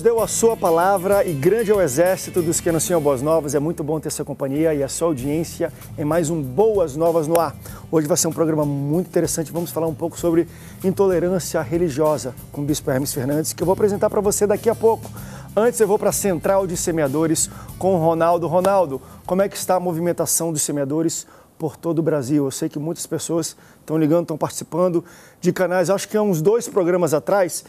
Deus deu a sua palavra e grande é o exército dos que anunciam boas novas. É muito bom ter sua companhia e a sua audiência em mais um Boas Novas no Ar. Hoje vai ser um programa muito interessante. Vamos falar um pouco sobre intolerância religiosa com o Bispo Hermes Fernandes, que eu vou apresentar para você daqui a pouco. Antes eu vou para a Central de Semeadores com o Ronaldo. Ronaldo, como é que está a movimentação dos semeadores por todo o Brasil? Eu sei que muitas pessoas estão ligando, estão participando de canais. Acho que há uns dois programas atrás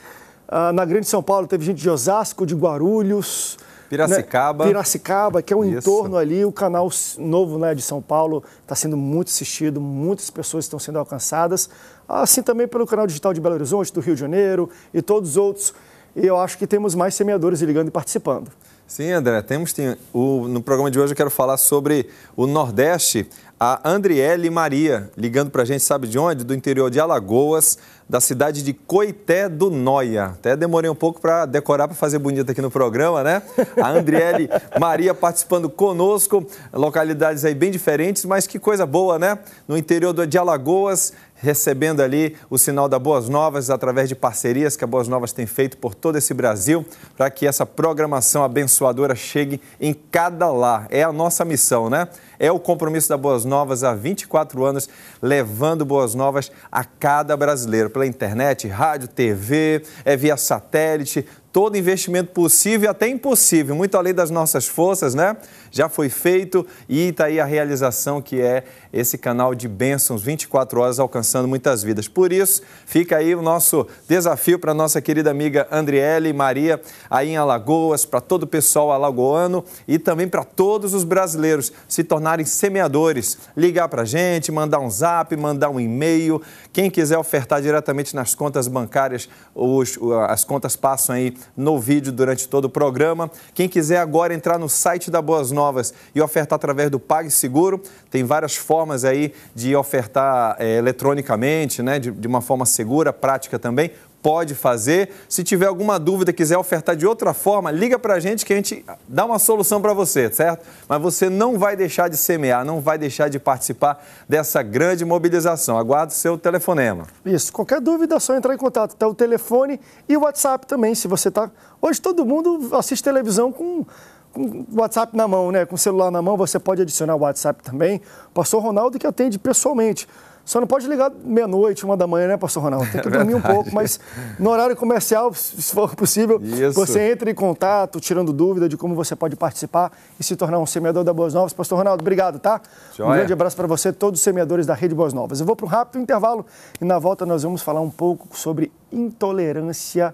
ah, na Grande São Paulo teve gente de Osasco, de Guarulhos. Piracicaba. Né? Piracicaba, que é o Isso. entorno ali, o canal novo né, de São Paulo está sendo muito assistido, muitas pessoas estão sendo alcançadas, assim também pelo canal digital de Belo Horizonte, do Rio de Janeiro e todos os outros. E eu acho que temos mais semeadores ligando e participando. Sim, André, temos tem, o, no programa de hoje eu quero falar sobre o Nordeste. A Andriele Maria ligando para a gente, sabe de onde? Do interior de Alagoas, da cidade de Coité do Noia. Até demorei um pouco para decorar, para fazer bonito aqui no programa, né? A Andriele Maria participando conosco, localidades aí bem diferentes, mas que coisa boa, né? No interior de Alagoas, recebendo ali o sinal da Boas Novas através de parcerias que a Boas Novas tem feito por todo esse Brasil, para que essa programação abençoadora chegue em cada lar. É a nossa missão, né? É o compromisso da Boas Novas há 24 anos, levando Boas Novas a cada brasileiro, pela internet, rádio, TV, é via satélite, todo investimento possível e até impossível, muito além das nossas forças, né? Já foi feito e está aí a realização que é esse canal de bênçãos 24 horas alcançando muitas vidas. Por isso, fica aí o nosso desafio para nossa querida amiga Andriele Maria, aí em Alagoas, para todo o pessoal alagoano e também para todos os brasileiros se tornarem semeadores. Ligar para a gente, mandar um zap, mandar um e-mail. Quem quiser ofertar diretamente nas contas bancárias, os, as contas passam aí no vídeo durante todo o programa. Quem quiser agora entrar no site da Boas Novas e ofertar através do PagSeguro, tem várias formas aí de ofertar é, eletronicamente, né, de, de uma forma segura, prática também pode fazer. Se tiver alguma dúvida, quiser ofertar de outra forma, liga para a gente que a gente dá uma solução para você, certo? Mas você não vai deixar de semear, não vai deixar de participar dessa grande mobilização. Aguardo seu telefonema. Isso, qualquer dúvida é só entrar em contato. Tá o telefone e o WhatsApp também, se você está Hoje todo mundo assiste televisão com com o WhatsApp na mão, né? Com o celular na mão, você pode adicionar o WhatsApp também. O pastor Ronaldo que atende pessoalmente. Só não pode ligar meia-noite, uma da manhã, né, pastor Ronaldo? Tem que é dormir um pouco, mas no horário comercial, se for possível, Isso. você entra em contato, tirando dúvida de como você pode participar e se tornar um semeador da Boas Novas. Pastor Ronaldo, obrigado, tá? Joia. Um grande abraço para você, todos os semeadores da Rede Boas Novas. Eu vou para um rápido intervalo e na volta nós vamos falar um pouco sobre intolerância,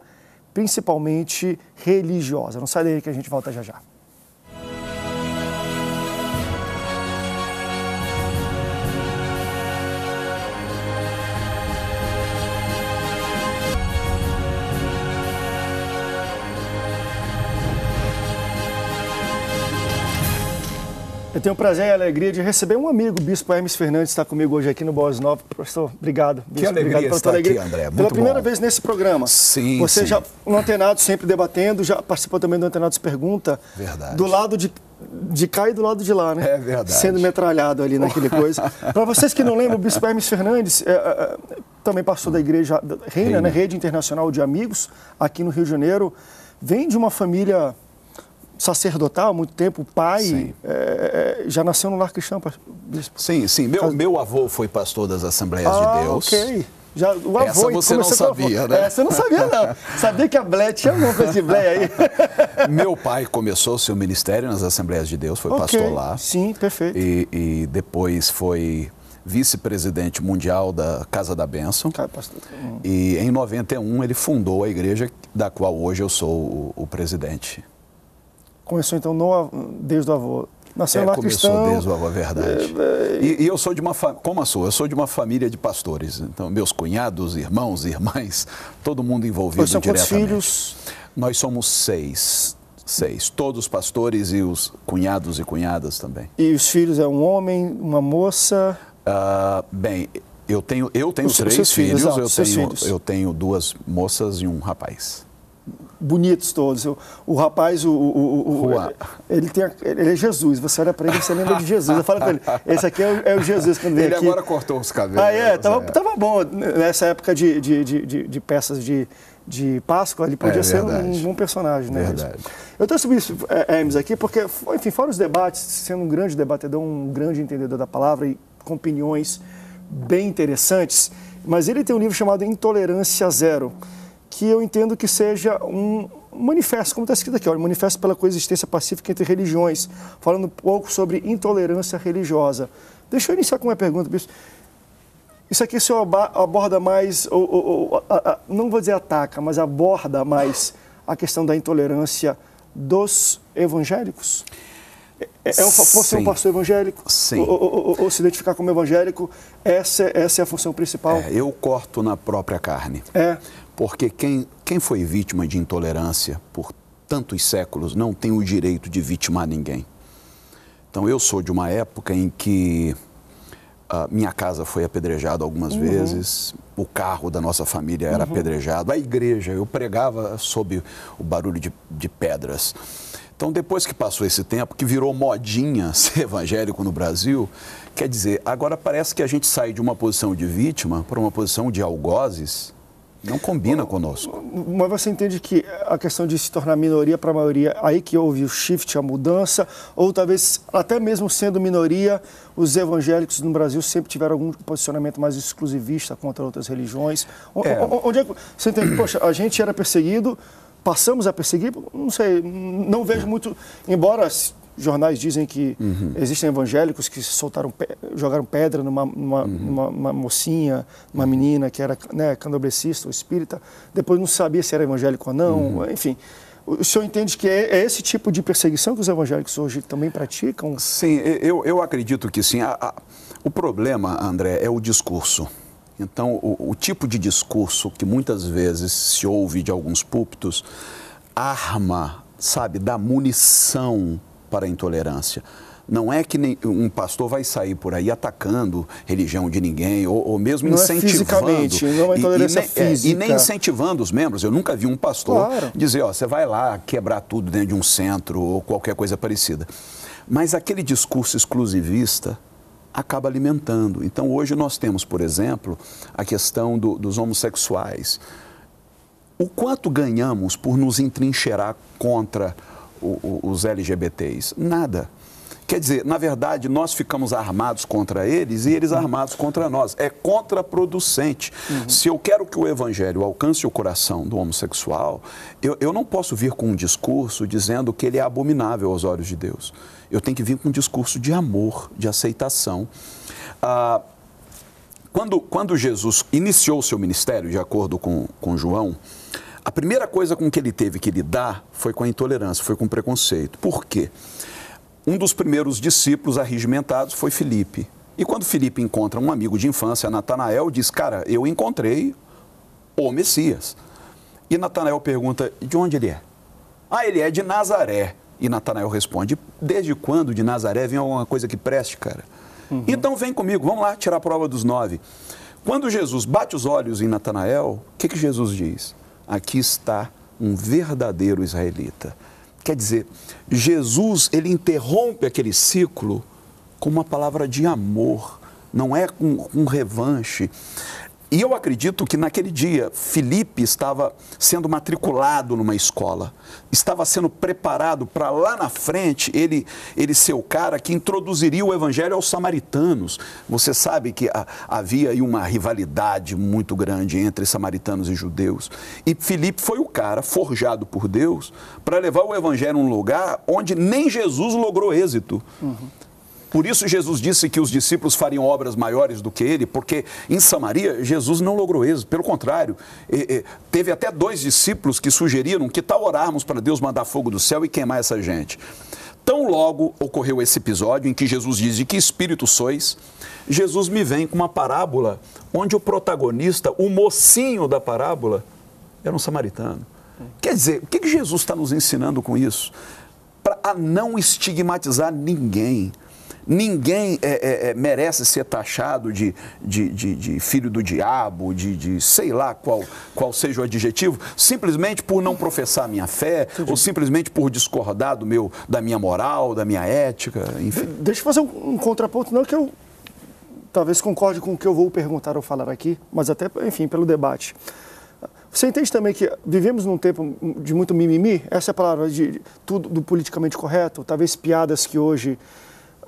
principalmente religiosa. Não sai daí que a gente volta já já. Eu tenho o prazer e a alegria de receber um amigo, o Bispo Hermes Fernandes, está comigo hoje aqui no Boas Nova. Professor, obrigado. Bispo, que alegria obrigado estar alegria. aqui, André. Muito pela bom. primeira vez nesse programa. Sim, Você sim. já, no Antenado, sempre debatendo, já participou também do antenado de Pergunta. Verdade. Do lado de de cá e do lado de lá, né? É verdade. Sendo metralhado ali naquele coisa. Para vocês que não lembram, o Bispo Hermes Fernandes é, é, é também passou da igreja Reina, Reina, né? Rede Internacional de Amigos, aqui no Rio de Janeiro. Vem de uma família sacerdotal há muito tempo, o pai é, já nasceu no lar cristão. Sim, sim. Meu, meu avô foi pastor das Assembleias ah, de Deus. ok. Já, o avô, né? é, você não sabia, né? Essa não sabia, não. sabia que a Blé tinha alguma coisa de Blé aí. Meu pai começou seu ministério nas Assembleias de Deus, foi okay. pastor lá. Sim, perfeito. E, e depois foi vice-presidente mundial da Casa da Bênção. Tá e em 91 ele fundou a igreja da qual hoje eu sou o, o presidente começou então no, desde o avô. Nasceu é, lá começou desde o avô, é verdade. É, é... E, e, eu sou de uma família, como a sua, eu sou de uma família de pastores. Então meus cunhados, irmãos, irmãs, todo mundo envolvido diretamente são diretamente. filhos? Nós somos seis. Seis, todos os pastores e os cunhados e cunhadas também. E os filhos é um homem, uma moça? Uh, bem, eu tenho, eu tenho os, três filhos, filhos, eu, tenho, filhos. eu tenho duas moças e um rapaz bonitos todos. O, o rapaz, o, o, o ele, tem, ele é Jesus. Você olha para ele, você lembra de Jesus. Eu falo para ele, esse aqui é o, é Jesus quando veio ele aqui. Ele agora cortou os cabelos. Ah, é, tava, é. tava bom. Nessa época de, de, de, de peças de, de Páscoa, ele podia é, ser um bom um personagem, né? Verdade. Eu trouxe isso, é, Hermes, aqui porque, enfim, fora os debates, sendo um grande debatedor, um grande entendedor da palavra e com opiniões bem interessantes, mas ele tem um livro chamado Intolerância Zero que eu entendo que seja um manifesto, como está escrito aqui, olha, manifesto pela coexistência pacífica entre religiões, falando um pouco sobre intolerância religiosa. Deixa eu iniciar com uma pergunta, bispo. Isso aqui o senhor aborda mais, ou, ou, ou a, a, não vou dizer ataca, mas aborda mais a questão da intolerância dos evangélicos? É posso é ser um pastor evangélico? Sim. Ou, ou, ou, ou, se identificar como evangélico, essa, é, essa é a função principal? É, eu corto na própria carne. É. Porque quem, quem foi vítima de intolerância por tantos séculos não tem o direito de vitimar ninguém. Então, eu sou de uma época em que a ah, minha casa foi apedrejada algumas uhum. vezes, o carro da nossa família era uhum. apedrejado, a igreja, eu pregava sob o barulho de, de pedras. Então, depois que passou esse tempo, que virou modinha ser evangélico no Brasil, quer dizer, agora parece que a gente sai de uma posição de vítima para uma posição de algozes não combina conosco. Mas você entende que a questão de se tornar minoria para maioria, aí que houve o shift, a mudança, ou talvez até mesmo sendo minoria, os evangélicos no Brasil sempre tiveram algum posicionamento mais exclusivista contra outras religiões. É. Onde é que, você entende? Poxa, a gente era perseguido, passamos a perseguir, não sei, não vejo é. muito, embora jornais dizem que uhum. existem evangélicos que soltaram, jogaram pedra numa, numa, uhum. numa, mocinha, uma uhum. menina que era né, candomblessista ou espírita, depois não sabia se era evangélico ou não, uhum. enfim. O senhor entende que é, é, esse tipo de perseguição que os evangélicos hoje também praticam? Sim, eu, eu acredito que sim. A, a, o problema, André, é o discurso. Então, o, o tipo de discurso que muitas vezes se ouve de alguns púlpitos arma, sabe, dá munição para a intolerância. Não é que um pastor vai sair por aí atacando religião de ninguém, ou, ou mesmo não é incentivando. É fisicamente, não é intolerância e, é, e nem, física. É, e nem incentivando os membros. Eu nunca vi um pastor claro. dizer, ó, você vai lá quebrar tudo dentro de um centro ou qualquer coisa parecida. Mas aquele discurso exclusivista acaba alimentando. Então hoje nós temos, por exemplo, a questão do, dos homossexuais. O quanto ganhamos por nos entrincheirar contra os LGBTs? Nada. Quer dizer, na verdade, nós ficamos armados contra eles e eles armados contra nós. É contraproducente. Uhum. Se eu quero que o evangelho alcance o coração do homossexual, eu, eu não posso vir com um discurso dizendo que ele é abominável aos olhos de Deus. Eu tenho que vir com um discurso de amor, de aceitação. Ah, quando, quando Jesus iniciou o seu ministério, de acordo com, com João, a primeira coisa com que ele teve que lidar foi com a intolerância, foi com o preconceito. Por quê? Um dos primeiros discípulos arregimentados foi Felipe. E quando Felipe encontra um amigo de infância, Natanael, diz: Cara, eu encontrei o Messias. E Natanael pergunta: De onde ele é? Ah, ele é de Nazaré. E Natanael responde: Desde quando de Nazaré vem alguma coisa que preste, cara? Uhum. Então vem comigo, vamos lá tirar a prova dos nove. Quando Jesus bate os olhos em Natanael, o que, que Jesus diz? aqui está um verdadeiro israelita. Quer dizer, Jesus, ele interrompe aquele ciclo com uma palavra de amor, não é com um revanche. E eu acredito que naquele dia Felipe estava sendo matriculado numa escola, estava sendo preparado para lá na frente ele, ele ser o cara que introduziria o evangelho aos samaritanos. Você sabe que a, havia aí uma rivalidade muito grande entre samaritanos e judeus. E Felipe foi o cara forjado por Deus para levar o evangelho a um lugar onde nem Jesus logrou êxito. Uhum. Por isso Jesus disse que os discípulos fariam obras maiores do que ele, porque em Samaria Jesus não logrou êxito, pelo contrário, teve até dois discípulos que sugeriram que tal orarmos para Deus mandar fogo do céu e queimar essa gente. Tão logo ocorreu esse episódio em que Jesus diz: De que espírito sois? Jesus me vem com uma parábola onde o protagonista, o mocinho da parábola, era um samaritano. Quer dizer, o que Jesus está nos ensinando com isso? Para não estigmatizar ninguém Ninguém é, é, é, merece ser taxado de, de, de, de filho do diabo, de, de, sei lá qual, qual seja o adjetivo, simplesmente por não professar minha fé Entendi. ou simplesmente por discordar do meu, da minha moral, da minha ética, enfim. De, deixa eu fazer um, um contraponto, não, que eu talvez concorde com o que eu vou perguntar ou falar aqui, mas até, enfim, pelo debate. Você entende também que vivemos num tempo de muito mimimi? Essa é a palavra de, de tudo do politicamente correto, talvez piadas que hoje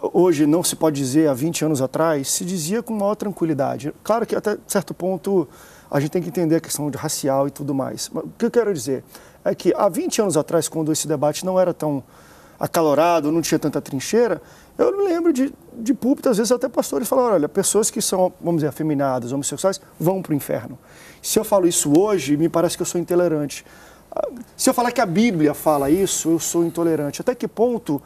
hoje não se pode dizer há 20 anos atrás, se dizia com maior tranquilidade. Claro que até certo ponto a gente tem que entender a questão racial e tudo mais. Mas o que eu quero dizer é que há 20 anos atrás, quando esse debate não era tão acalorado, não tinha tanta trincheira, eu me lembro de, de púlpito, às vezes até pastores falaram, olha, pessoas que são, vamos dizer, afeminadas, homossexuais, vão para o inferno. Se eu falo isso hoje, me parece que eu sou intolerante. Ah, se eu falar que a Bíblia fala isso, eu sou intolerante. Até que ponto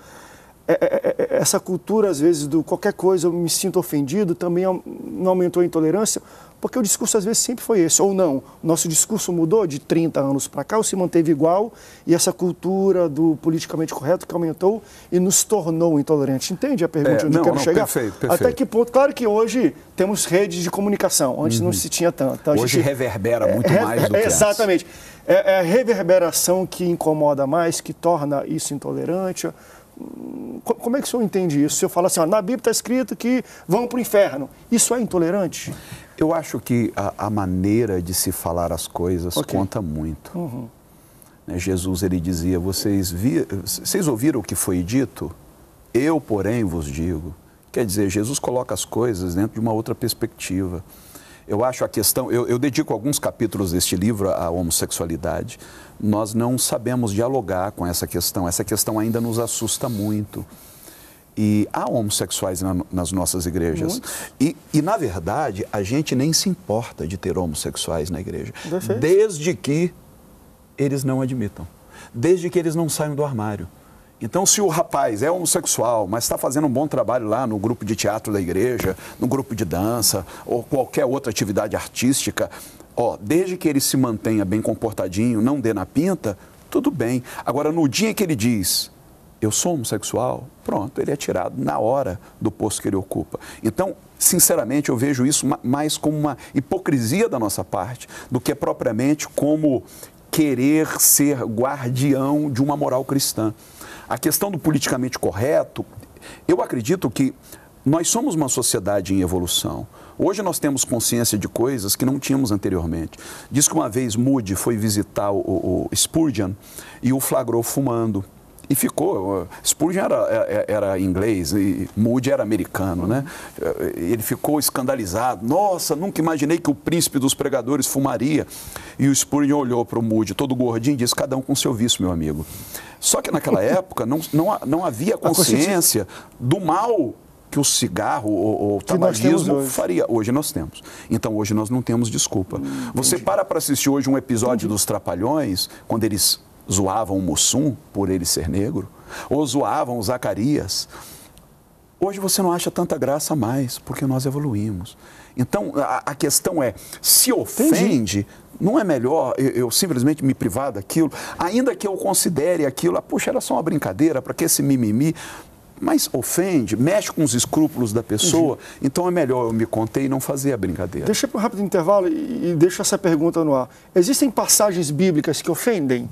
é, é, é, essa cultura, às vezes, do qualquer coisa eu me sinto ofendido, também não aumentou a intolerância, porque o discurso, às vezes, sempre foi esse, ou não. Nosso discurso mudou de 30 anos para cá, ou se manteve igual, e essa cultura do politicamente correto que aumentou e nos tornou intolerantes. Entende a pergunta é, onde não, eu quero não, chegar? Perfeito, perfeito. Até que ponto? Claro que hoje temos redes de comunicação, antes uhum. não se tinha tanto. Então hoje gente, reverbera muito é, mais do que Exatamente. Antes. É, é a reverberação que incomoda mais, que torna isso intolerante como é que o senhor entende isso? Se eu falar assim, ó, na Bíblia está escrito que vão para o inferno, isso é intolerante? Eu acho que a, a maneira de se falar as coisas okay. conta muito. Uhum. Né, Jesus ele dizia: vocês, vi, vocês ouviram o que foi dito? Eu, porém, vos digo. Quer dizer, Jesus coloca as coisas dentro de uma outra perspectiva eu acho a questão, eu, eu, dedico alguns capítulos deste livro à homossexualidade. Nós não sabemos dialogar com essa questão. Essa questão ainda nos assusta muito. E há homossexuais na, nas nossas igrejas. E, e, na verdade, a gente nem se importa de ter homossexuais na igreja. Defeito. Desde que eles não admitam. Desde que eles não saiam do armário. Então, se o rapaz é homossexual, mas está fazendo um bom trabalho lá no grupo de teatro da igreja, no grupo de dança ou qualquer outra atividade artística, ó, desde que ele se mantenha bem comportadinho, não dê na pinta, tudo bem. Agora, no dia que ele diz, eu sou homossexual, pronto, ele é tirado na hora do posto que ele ocupa. Então, sinceramente, eu vejo isso mais como uma hipocrisia da nossa parte do que propriamente como querer ser guardião de uma moral cristã a questão do politicamente correto, eu acredito que nós somos uma sociedade em evolução. Hoje nós temos consciência de coisas que não tínhamos anteriormente. Diz que uma vez Moody foi visitar o, o, Spurgeon e o flagrou fumando e ficou. Spurgeon era, é, é, era inglês e Moody era americano, né? É, ele ficou escandalizado. Nossa, nunca imaginei que o príncipe dos pregadores fumaria. E o Spurgeon olhou para o Moody, todo gordinho, e disse: cada um com seu vício, meu amigo. Só que naquela época não, não, não havia consciência do mal que o cigarro ou, o tabagismo hoje. faria. Hoje nós temos. Então hoje nós não temos desculpa. Hum, Você para para assistir hoje um episódio entendi. dos Trapalhões, quando eles zoavam o Mussum por ele ser negro, ou zoavam o Zacarias. Hoje você não acha tanta graça mais, porque nós evoluímos. Então, a, a questão é, se ofende, Entendi. não é melhor eu, eu, simplesmente me privar daquilo, ainda que eu considere aquilo, ah, puxa, era só uma brincadeira, para que esse mimimi? Mas ofende, mexe com os escrúpulos da pessoa, então é melhor eu me conter e não fazer a brincadeira. Deixa para um rápido intervalo e, e deixa essa pergunta no ar. Existem passagens bíblicas que ofendem?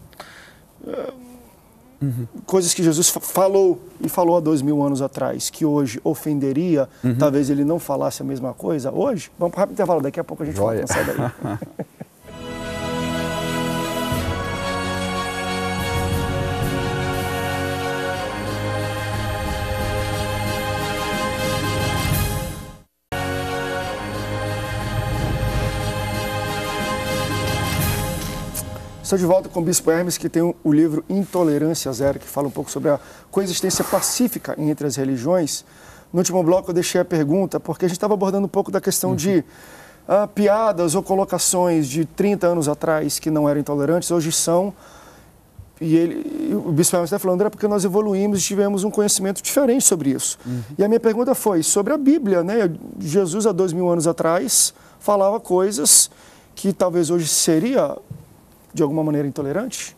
Uhum. Coisas que Jesus falou e falou há dois mil anos atrás, que hoje ofenderia, uhum. talvez ele não falasse a mesma coisa hoje. Vamos para o rápido intervalo, daqui a pouco a gente Joia. daí. Estou de volta com o Bispo Hermes, que tem o livro Intolerância Zero, que fala um pouco sobre a coexistência pacífica entre as religiões. No último bloco eu deixei a pergunta, porque a gente estava abordando um pouco da questão uhum. de ah, piadas ou colocações de 30 anos atrás que não eram intolerantes, hoje são. E ele, o Bispo Hermes está falando, era porque nós evoluímos e tivemos um conhecimento diferente sobre isso. Uhum. E a minha pergunta foi sobre a Bíblia, né? Jesus, há dois mil anos atrás, falava coisas que talvez hoje seria de alguma maneira intolerante?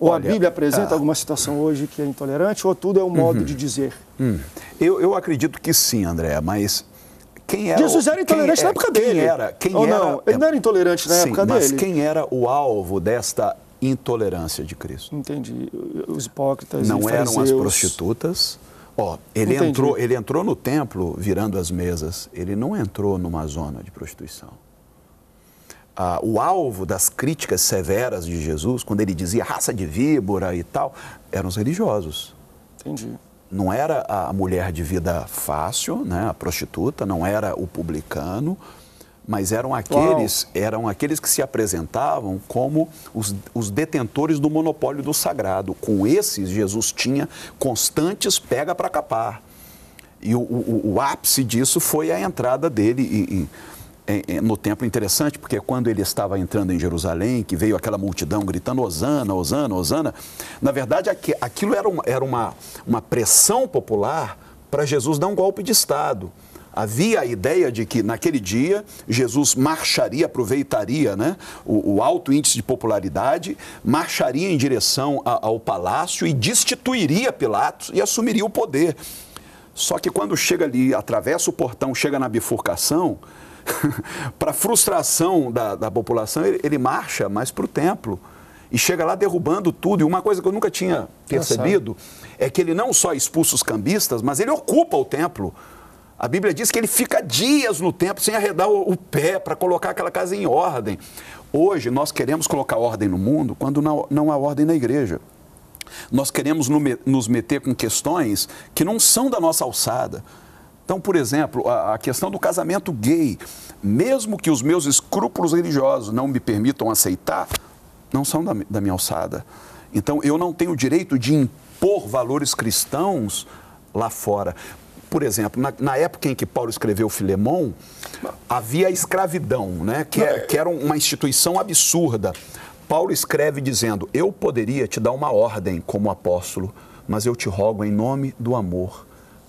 Ou Olha, a Bíblia apresenta ah, alguma situação hoje que é intolerante, ou tudo é um modo uhum, de dizer? Hum. Eu, eu acredito que sim, André, mas quem era Jesus era intolerante na é, época quem dele. Era, quem ou era, não, ele não era intolerante na sim, época mas dele. Mas quem era o alvo desta intolerância de Cristo? Entendi. Os hipócritas, Não os eram as prostitutas. Ó, oh, ele entrou, ele entrou no templo virando as mesas. Ele não entrou numa zona de prostituição ah, o alvo das críticas severas de Jesus, quando ele dizia raça de víbora e tal, eram os religiosos. Entendi. Não era a mulher de vida fácil, né, a prostituta, não era o publicano, mas eram aqueles, eram aqueles que se apresentavam como os, os, detentores do monopólio do sagrado. Com esses, Jesus tinha constantes pega para capar. E o, o, o, ápice disso foi a entrada dele em, em é, é, no templo. Interessante, porque quando ele estava entrando em Jerusalém, que veio aquela multidão gritando Osana, Osana, Osana, na verdade aquilo era uma, era uma, uma pressão popular para Jesus dar um golpe de Estado. Havia a ideia de que naquele dia Jesus marcharia, aproveitaria né, o, o alto índice de popularidade, marcharia em direção a, ao palácio e destituiria Pilatos e assumiria o poder. Só que quando chega ali, atravessa o portão, chega na bifurcação, para frustração da, da população, ele, ele marcha mais para o templo e chega lá derrubando tudo. E uma coisa que eu nunca tinha ah, tá percebido é que ele não só expulsa os cambistas, mas ele ocupa o templo. A Bíblia diz que ele fica dias no templo sem arredar o, o pé para colocar aquela casa em ordem. Hoje nós queremos colocar ordem no mundo quando não, não há ordem na igreja. Nós queremos nos meter com questões que não são da nossa alçada. Então, por exemplo, a, a questão do casamento gay, mesmo que os meus escrúpulos religiosos não me permitam aceitar, não são da, da minha alçada. Então, eu não tenho o direito de impor valores cristãos lá fora. Por exemplo, na, na época em que Paulo escreveu Filemão, havia a escravidão, né? que, é, que era uma instituição absurda. Paulo escreve dizendo: Eu poderia te dar uma ordem como apóstolo, mas eu te rogo em nome do amor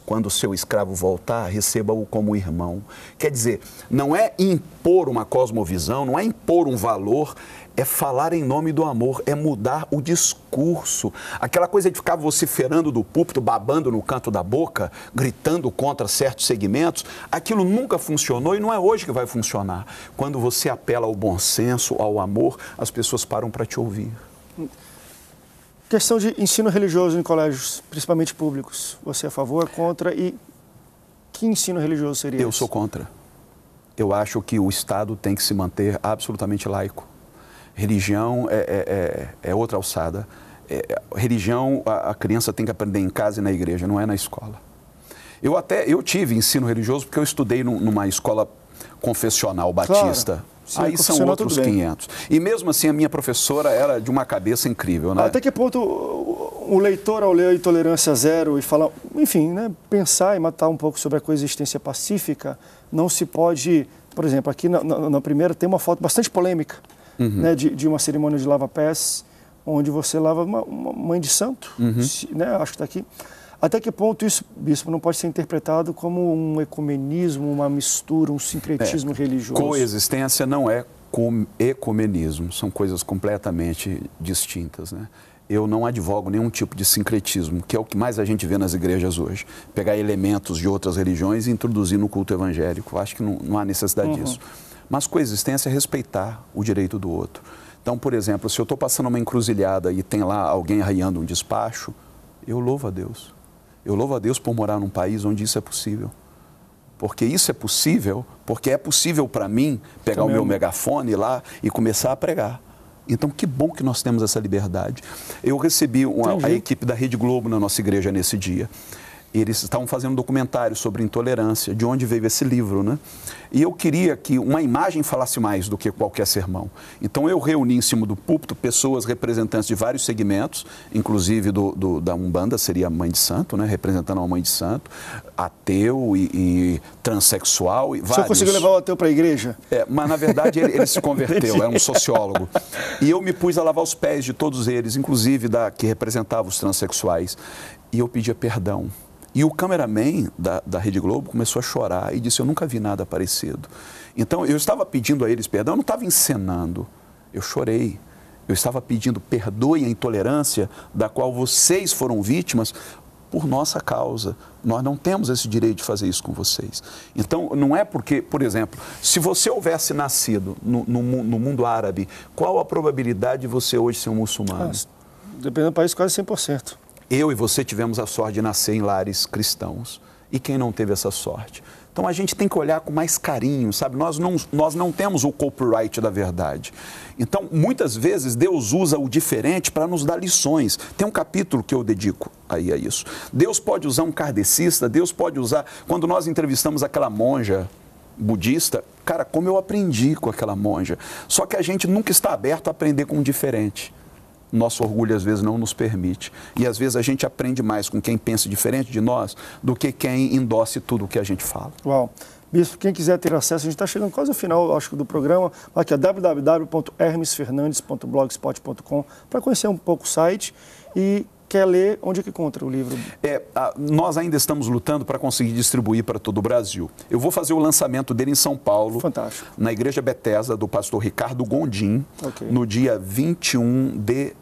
quando o seu escravo voltar, receba-o como irmão. Quer dizer, não é impor uma cosmovisão, não é impor um valor, é falar em nome do amor, é mudar o discurso. Aquela coisa de ficar vociferando do púlpito, babando no canto da boca, gritando contra certos segmentos, aquilo nunca funcionou e não é hoje que vai funcionar. Quando você apela ao bom senso, ao amor, as pessoas param para te ouvir. Questão de ensino religioso em colégios, principalmente públicos. Você é a favor, contra e que ensino religioso seria? Eu esse? sou contra. Eu acho que o Estado tem que se manter absolutamente laico. Religião é, é, é, é outra alçada. É, religião a, a criança tem que aprender em casa e na igreja, não é na escola. Eu até eu tive ensino religioso porque eu estudei num, numa escola confessional batista. Claro aí são outros 500. E mesmo assim, a minha professora era de uma cabeça incrível, né? Até que ponto o leitor, ao ler Intolerância Zero e falar, enfim, né, pensar e matar um pouco sobre a coexistência pacífica, não se pode, por exemplo, aqui na, na, na primeira tem uma foto bastante polêmica uhum. né, de, de, uma cerimônia de lava-pés, onde você lava uma, uma mãe de santo, uhum. né, acho que está aqui. Até que ponto isso, bispo, não pode ser interpretado como um ecumenismo, uma mistura, um sincretismo é, religioso? Coexistência não é com ecumenismo, são coisas completamente distintas, né? eu não advogo nenhum tipo de sincretismo, que é o que mais a gente vê nas igrejas hoje. Pegar elementos de outras religiões e introduzir no culto evangélico. Eu acho que não, não há necessidade uhum. disso. Mas coexistência é respeitar o direito do outro. Então, por exemplo, se eu estou passando uma encruzilhada e tem lá alguém arranhando um despacho, eu louvo a Deus. Eu louvo a Deus por morar num país onde isso é possível. Porque isso é possível, porque é possível para mim pegar Também. o meu megafone lá e começar a pregar. Então, que bom que nós temos essa liberdade. Eu recebi uma, a equipe da Rede Globo na nossa igreja nesse dia eles estavam fazendo um documentário sobre intolerância, de onde veio esse livro, né? E eu queria que uma imagem falasse mais do que qualquer sermão. Então eu reuni em cima do púlpito pessoas representantes de vários segmentos, inclusive do, do da Umbanda, seria a Mãe de Santo, né? Representando a Mãe de Santo, ateu e, e transexual e vários. Você conseguiu levar o ateu para a igreja? É, mas na verdade ele, ele se converteu, era é um sociólogo. E eu me pus a lavar os pés de todos eles, inclusive da que representava os transexuais. E eu pedia perdão e o cameraman da, da Rede Globo começou a chorar e disse: Eu nunca vi nada parecido. Então eu estava pedindo a eles perdão, eu não estava encenando. Eu chorei. Eu estava pedindo perdoe a intolerância da qual vocês foram vítimas por nossa causa. Nós não temos esse direito de fazer isso com vocês. Então, não é porque, por exemplo, se você houvesse nascido no, no, no mundo árabe, qual a probabilidade de você hoje ser um muçulmano? Ah, dependendo do país, quase 100%. Eu e você tivemos a sorte de nascer em lares cristãos. E quem não teve essa sorte? Então a gente tem que olhar com mais carinho, sabe? Nós não, nós não temos o copyright da verdade. Então, muitas vezes, Deus usa o diferente para nos dar lições. Tem um capítulo que eu dedico aí a isso. Deus pode usar um kardecista, Deus pode usar. Quando nós entrevistamos aquela monja budista, cara, como eu aprendi com aquela monja. Só que a gente nunca está aberto a aprender com o diferente nosso orgulho às vezes não nos permite. E às vezes a gente aprende mais com quem pensa diferente de nós do que quem endosse tudo o que a gente fala. Uau. Bispo, quem quiser ter acesso, a gente está chegando quase ao final, acho, do programa. Aqui é www.hermesfernandes.blogspot.com para conhecer um pouco o site e quer ler, onde é que encontra o livro? É, a, nós ainda estamos lutando para conseguir distribuir para todo o Brasil. Eu vou fazer o lançamento dele em São Paulo, Fantástico. na Igreja Bethesda, do pastor Ricardo Gondim, okay. no dia 21 de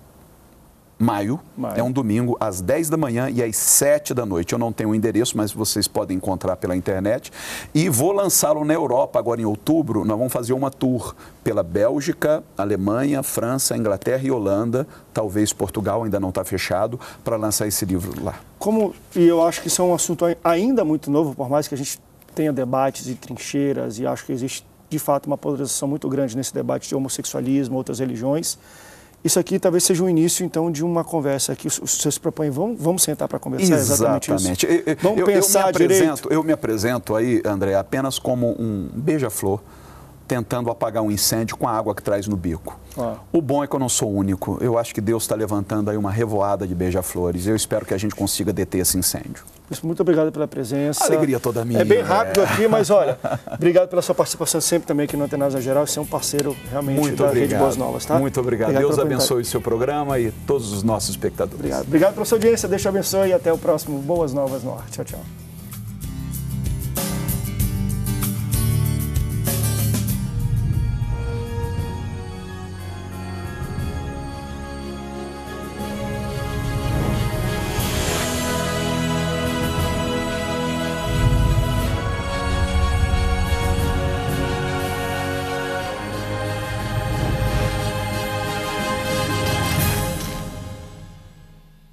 maio. maio. É um domingo às 10 da manhã e às 7 da noite. Eu não tenho o endereço, mas vocês podem encontrar pela internet. E vou lançá-lo na Europa agora em outubro. Nós vamos fazer uma tour pela Bélgica, Alemanha, França, Inglaterra e Holanda. Talvez Portugal ainda não está fechado para lançar esse livro lá. Como e eu acho que isso é um assunto ainda muito novo, por mais que a gente tenha debates e trincheiras e acho que existe de fato uma polarização muito grande nesse debate de homossexualismo, outras religiões isso aqui talvez seja o início, então, de uma conversa que os se propõem. Vamos, vamos sentar para conversar exatamente, é exatamente isso. Eu, eu, vamos eu, pensar eu me apresento, direito. Eu me apresento aí, André, apenas como um beija-flor tentando apagar um incêndio com a água que traz no bico. Ah. O bom é que eu não sou único. Eu acho que Deus está levantando aí uma revoada de beija-flores. Eu espero que a gente consiga deter esse incêndio. Muito obrigado pela presença. Alegria toda minha. É bem rápido é. aqui, mas olha, obrigado pela sua participação sempre também aqui no Antenas Geral. Você é um parceiro realmente Muito da obrigado. Rede Boas Novas, tá? Muito obrigado. obrigado Deus abençoe o seu programa e todos os nossos espectadores. Obrigado. Obrigado pela sua audiência. Deus te abençoe e até o próximo Boas Novas no ar. Tchau, tchau.